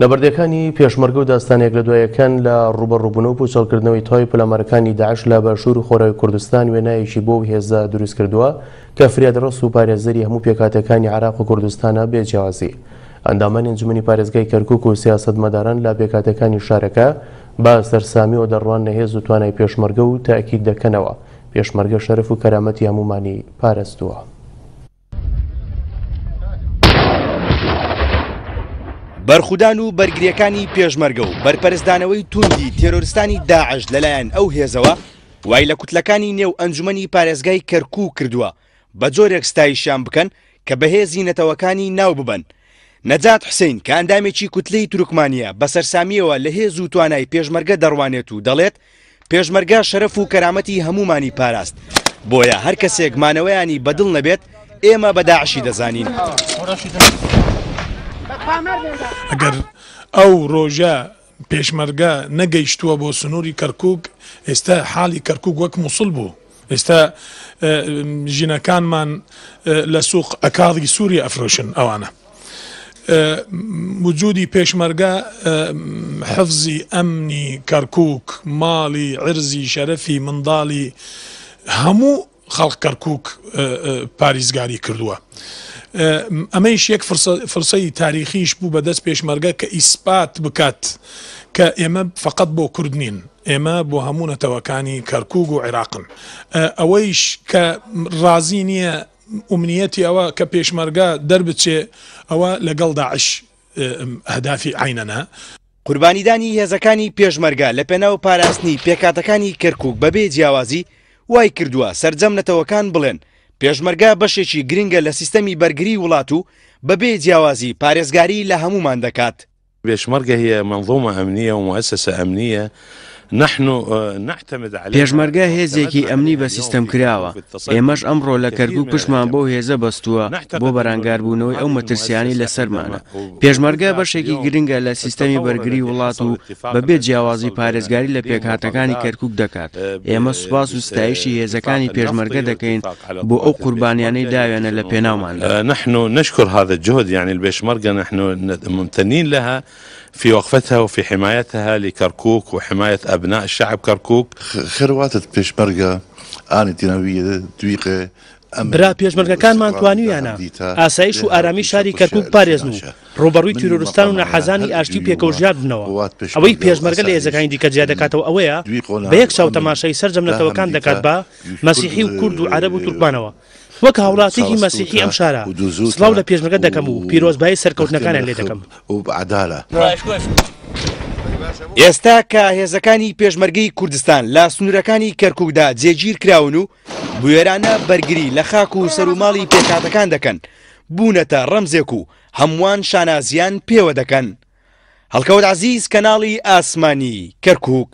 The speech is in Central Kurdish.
نەبردەکانی پێشمەرگ و داستانێک لە دوایەکەن لە ڕوبەڕووبوون و پوچەڵکردنەوەی تای پلەمەرەکانی داعش لە بەشور و خۆرەوەی کوردستان وێنایشی بۆ هێزە دروست کردووە کە فرێدڕست و پارێزەری هەموو پێکاتەکانی عراق و کوردستانە بێجیازی. ئەندامان ئنجمنی پارێزگای کەرکک و سیاستمەداران لە پێکاتەکانی شارەکە با سەرسامی و دەڕوان نەهێز و توانای پێشمەرگە و تاکی دەکەنەوە پێشمەرگە شەرف و کەرامەتی هەمومانی پارێستووە. بەرخودان و بەرگریەکانی پێشمەرگە و بەرپەرستدانەوەی توندی تێرۆریستانی داعش لەلایەن ئەو هێزەوە وای لە کوتلەکانی نێو ئەنجومی پارێزگای کەرکوو کردووە بە جۆرێک ستایشیان بکەن کە بەهێزی نەتەوەکانی ناو ببن. نەجات حسین کە ئەندامێکی کوتلەی تورکمانیا بە سەرسامیەوە لە هێز و توانای پێشمەرگە دەڕوانێت و دەڵێت پێشمەرگە شەرف و کەرامەتی هەمومانی پاراست بۆیە هەر کەسێک مانەوەیانی بەدڵ نەبێت ئێمە بەداعشی دەزانین. ئەگەر ئەو ڕۆژە پێشمەرگە نەگەیشتووە بۆ سنووری کەرکک ئێستا حالی کەرکک وەک مووسڵ بوو. ئێستا ژینەکانمان لە سووق ئەکاڵی سووری ئەفرۆشن ئەوانە. وجودی پێشمەرگە حەفزی ئەمنی کەرکک، ماڵی عرزی شەرەفی منداڵی هەموو خەڵک کەرکک پارێزگاری کردووە. ئەمەیش یەک فرسەی تاریخیش بوو بەدەست پێشمەرگە کە ئیسپات بکات کە ئێمە فقط بۆ کوردنین ئێمە بۆ هەموو نەتەوەکانی کەرکک و عێراقن ئەوەیش کە ڕازی نییە عمنیەتی ئەوە کە پێشمەرگە دەربچێ ئەوە لەگەڵ داعش هەدافی عینەنە قوربانیدانی هێزەکانی پێشمەرگا لە پێناو پاراستنی پێکاتەکانی کەرکک بەبێ جیاوازی وای کردووە سرجەم نەتەوەکان بڵێن پێشمەرگا بەشێکی گرنگە لە سیستەمی بەرگری وڵات و بەبێ جیاوازی پارێزگاری لە هەمومان دەکات. پێشمەرگە هەیە منظۆمە ئەمنیە و مؤسسە ئەمنیە پێشمەرگە هێزێکی ئەمنی بە سیستەم کراوە ئێمەش ئەمڕۆ لە کەرگوو پشمان بۆ هێزە بەستووە بۆ بەرانگاربوونەوەی ئەو مەترسیانی لەسەرمانە پێشمەرگە بەشێکی گرنگە لە سیستەمی بەرگری وڵات و بەبێ جیاوازی پارێزگاری لە پێکهاتەکانی کەرکک دەکات ئێمە سوپاس و ستایشی هێزەکانی پێشمەرگە دەکەین بۆ ئەو قوربانیانەی داوێنە لە پێناومان نحن نشكر هذا الجهد يعني البيشمركة نحن ممتنين لها في وقفتها وفي حمايتها لكركوك وحماية أب أبناء الشعب كركوك خرواتت بيشمرقة آني تنوية دويقة برا پێشمەرگەکانمان توانیانە ئاسایش و ئارامی شاری کەرکک پارێزن و ڕۆبەڕووی تیرۆستان و نەحەزانی ئاشتی پێکەژیار بنەوە ئەوەی پێشمەرگە لە ێزەکانی دیکە جیا دەکاتەوە ئەوەیە بە یەک چاو تەماشای سەررجەمنەتەوەکان دەکات بە مەسیحی و کورد و عرب و تورکمانەوە وەک هاوڵاتێکی مەسیحی ئەم شارە سلااو لە پێشمەکە دەکەم و پیرۆزبایی سەرکەوتنەکانیان لێ دەکەم و عدالە. ئێستا کە هێزەکانی پێشمەرگەی کوردستان لا سنوورەکانی کەرکوودا جێگیر کراون و بوێرانە بەرگری لە خاک و سەرماڵی پێکاتەکان دەکەن بوونەتە ڕەمزێک و هەمووان شانازیان پێوە دەکەن هەڵکەوت عزیز کەناڵی ئاسمانی کەرکک